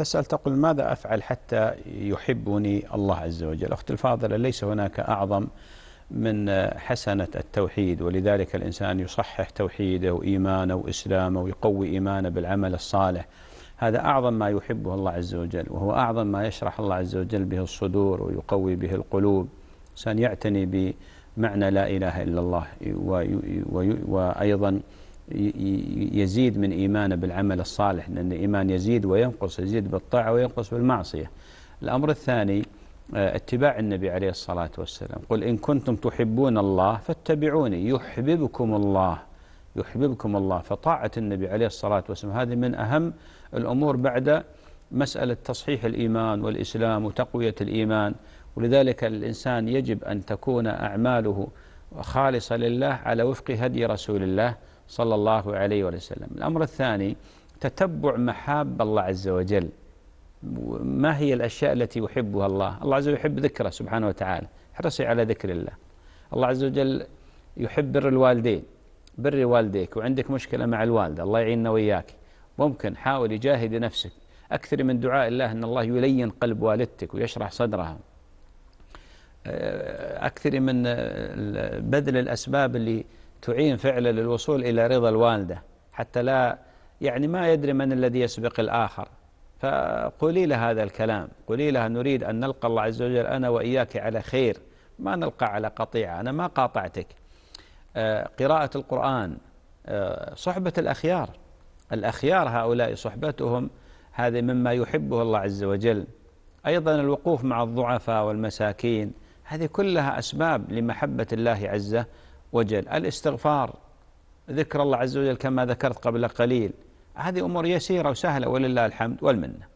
تسأل تقول ماذا أفعل حتى يحبني الله عز وجل أختي الفاضلة ليس هناك أعظم من حسنة التوحيد ولذلك الإنسان يصحح توحيده وإيمانه وإسلامه ويقوي إيمانه بالعمل الصالح هذا أعظم ما يحبه الله عز وجل وهو أعظم ما يشرح الله عز وجل به الصدور ويقوي به القلوب الإنسان يعتني بمعنى لا إله إلا الله وأيضا يزيد من إيمانه بالعمل الصالح لأن الإيمان يزيد وينقص يزيد بالطاعة وينقص بالمعصية الأمر الثاني آه، اتباع النبي عليه الصلاة والسلام قل إن كنتم تحبون الله فاتبعوني يحببكم الله يحببكم الله فطاعة النبي عليه الصلاة والسلام هذه من أهم الأمور بعد مسألة تصحيح الإيمان والإسلام وتقوية الإيمان ولذلك الإنسان يجب أن تكون أعماله خالصة لله على وفق هدي رسول الله صلى الله عليه وسلم الأمر الثاني تتبع محاب الله عز وجل ما هي الأشياء التي يحبها الله الله عز وجل يحب ذكره سبحانه وتعالى احرصي على ذكر الله الله عز وجل يحب بر الوالدين بر والديك وعندك مشكلة مع الوالدة الله يعيننا وإياك ممكن حاول جاهد نفسك أكثر من دعاء الله أن الله يلين قلب والدتك ويشرح صدرها أه، أكثر من آه، بذل الأسباب اللي تعين فعلا للوصول إلى رضا الوالدة حتى لا يعني ما يدري من الذي يسبق الآخر فقولي له هذا الكلام قولي لها نريد أن نلقى الله عز وجل أنا وإياك على خير ما نلقى على قطيعة أنا ما قاطعتك آه، قراءة القرآن آه، صحبة الأخيار الأخيار هؤلاء صحبتهم هذه مما يحبه الله عز وجل أيضا الوقوف مع الضعفاء والمساكين هذه كلها أسباب لمحبة الله عز وجل وجل الاستغفار ذكر الله عز وجل كما ذكرت قبل قليل هذه أمور يسيرة وسهلة ولله الحمد والمنه